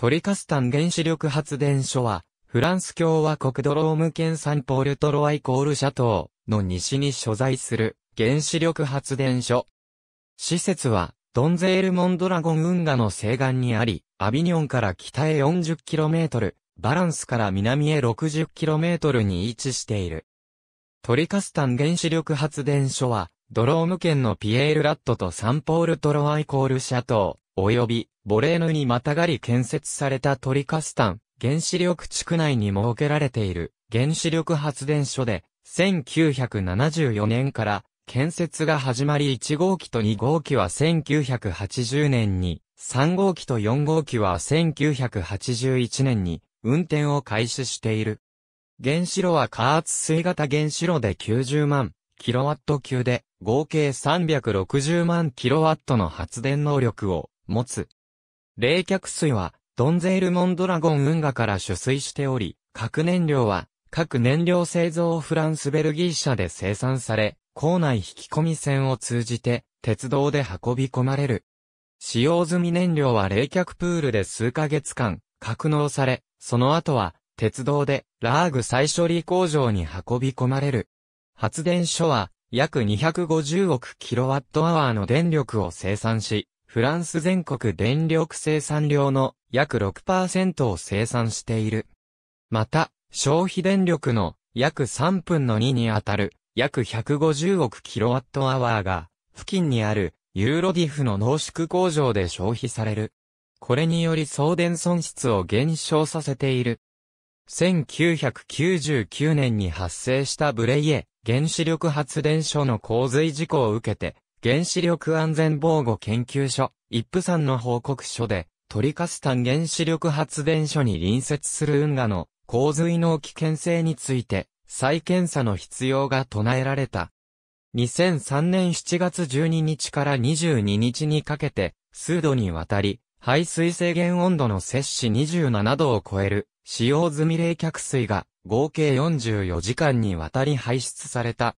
トリカスタン原子力発電所は、フランス共和国ドローム県サンポールトロワイコールシャトーの西に所在する原子力発電所。施設は、ドンゼールモンドラゴン運河の西岸にあり、アビニョンから北へ 40km、バランスから南へ 60km に位置している。トリカスタン原子力発電所は、ドローム県のピエールラットとサンポールトロワイコールシャト及び、ボレーヌにまたがり建設されたトリカスタン、原子力地区内に設けられている原子力発電所で、1974年から建設が始まり1号機と2号機は1980年に、3号機と4号機は1981年に運転を開始している。原子炉は加圧水型原子炉で90万キロワット級で合計360万キロワットの発電能力を持つ。冷却水は、ドンゼールモンドラゴン運河から取水しており、核燃料は、核燃料製造フランスベルギー社で生産され、港内引き込み船を通じて、鉄道で運び込まれる。使用済み燃料は冷却プールで数ヶ月間、格納され、その後は、鉄道で、ラーグ再処理工場に運び込まれる。発電所は、約250億キロワットアワーの電力を生産し、フランス全国電力生産量の約6%を生産している。また、消費電力の約3分の2にあたる約150億キロワットアワーが付近にあるユーロディフの濃縮工場で消費される。これにより送電損失を減少させている。1999年に発生したブレイエ原子力発電所の洪水事故を受けて原子力安全防護研究所、一夫さんの報告書で、トリカスタン原子力発電所に隣接する運河の洪水の危険性について、再検査の必要が唱えられた。2003年7月12日から22日にかけて、数度にわたり、排水制限温度の摂氏27度を超える、使用済み冷却水が、合計44時間にわたり排出された。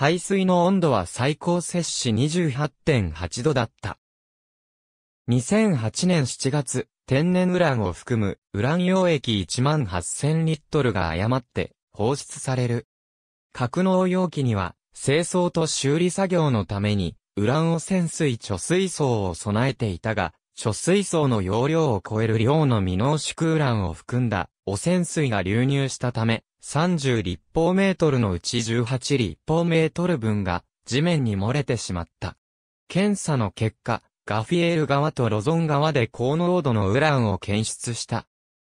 排水の温度は最高摂氏28.8度だった。2008年7月、天然ウランを含むウラン溶液1万8000リットルが誤って放出される。格納容器には清掃と修理作業のためにウラン汚染水貯水槽を備えていたが、貯水槽の容量を超える量の未濃縮ウランを含んだ汚染水が流入したため、30立方メートルのうち18立方メートル分が地面に漏れてしまった。検査の結果、ガフィエール側とロゾン側で高濃度のウランを検出した。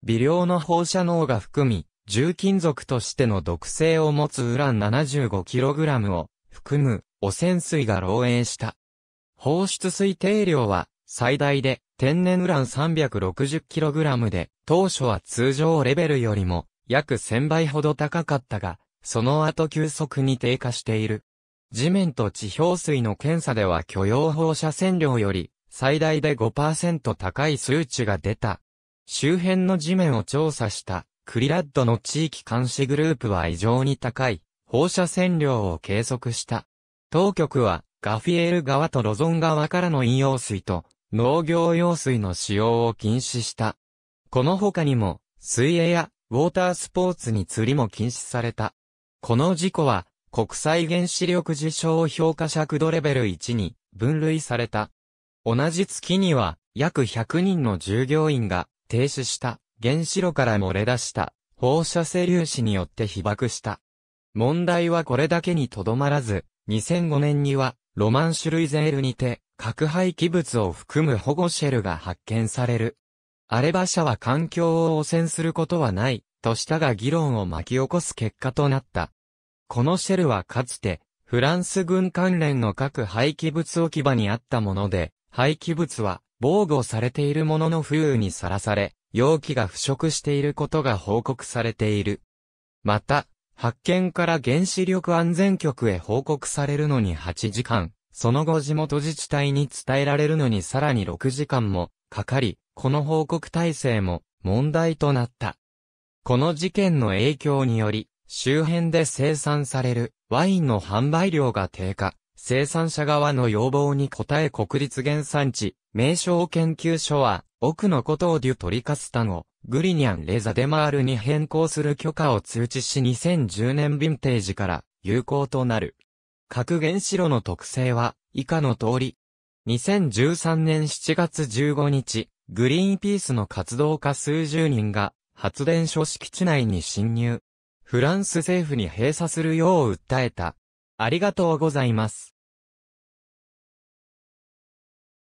微量の放射能が含み、重金属としての毒性を持つウラン 75kg を含む汚染水が漏洩した。放出水定量は最大で天然ウラン 360kg で当初は通常レベルよりも約1000倍ほど高かったが、その後急速に低下している。地面と地表水の検査では許容放射線量より最大で5%高い数値が出た。周辺の地面を調査したクリラッドの地域監視グループは異常に高い放射線量を計測した。当局はガフィエル川とロゾン川からの飲用水と農業用水の使用を禁止した。この他にも水泳やウォータースポーツに釣りも禁止された。この事故は、国際原子力事象評価尺度レベル1に分類された。同じ月には、約100人の従業員が停止した原子炉から漏れ出した放射性粒子によって被爆した。問題はこれだけにとどまらず、2005年にはロマンシュルイゼールにて核廃棄物を含む保護シェルが発見されるアレバ社は環境を汚染することはない、としたが議論を巻き起こす結果となった。このシェルはかつて、フランス軍関連の各廃棄物置き場にあったもので、廃棄物は防護されているものの風雨にさらされ、容器が腐食していることが報告されている。また、発見から原子力安全局へ報告されるのに8時間、その後地元自治体に伝えられるのにさらに6時間もかかり、この報告体制も問題となった。この事件の影響により、周辺で生産されるワインの販売量が低下、生産者側の要望に応え国立原産地、名称研究所は、奥のことをデュトリカスタンを、グリニャン・レザ・デマールに変更する許可を通知し2010年ヴィンテージから有効となる。核原子炉の特性は、以下の通り、2013年7月15日、グリーンピースの活動家数十人が発電所敷地内に侵入。フランス政府に閉鎖するよう訴えた。ありがとうございます。